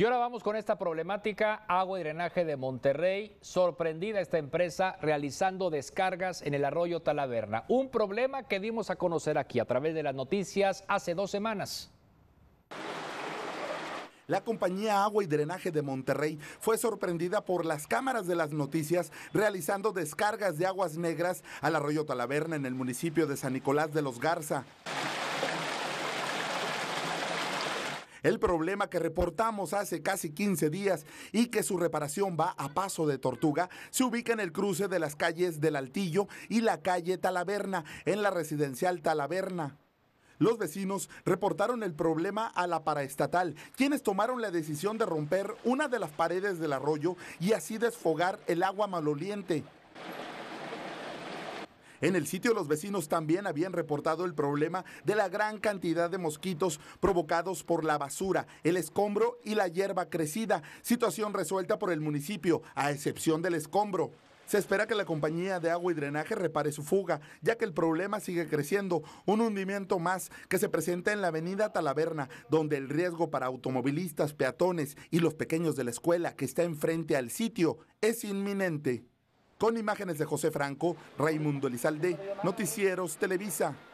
Y ahora vamos con esta problemática, agua y drenaje de Monterrey. Sorprendida esta empresa realizando descargas en el arroyo Talaverna. Un problema que dimos a conocer aquí a través de las noticias hace dos semanas. La compañía Agua y Drenaje de Monterrey fue sorprendida por las cámaras de las noticias realizando descargas de aguas negras al arroyo Talaverna en el municipio de San Nicolás de los Garza. el problema que reportamos hace casi 15 días y que su reparación va a paso de tortuga, se ubica en el cruce de las calles del Altillo y la calle Talaverna, en la residencial Talaverna. Los vecinos reportaron el problema a la paraestatal, quienes tomaron la decisión de romper una de las paredes del arroyo y así desfogar el agua maloliente. En el sitio los vecinos también habían reportado el problema de la gran cantidad de mosquitos provocados por la basura, el escombro y la hierba crecida, situación resuelta por el municipio, a excepción del escombro. Se espera que la compañía de agua y drenaje repare su fuga, ya que el problema sigue creciendo. Un hundimiento más que se presenta en la avenida Talaverna, donde el riesgo para automovilistas, peatones y los pequeños de la escuela que está enfrente al sitio es inminente. Con imágenes de José Franco, Raimundo Elizalde, Noticieros Televisa.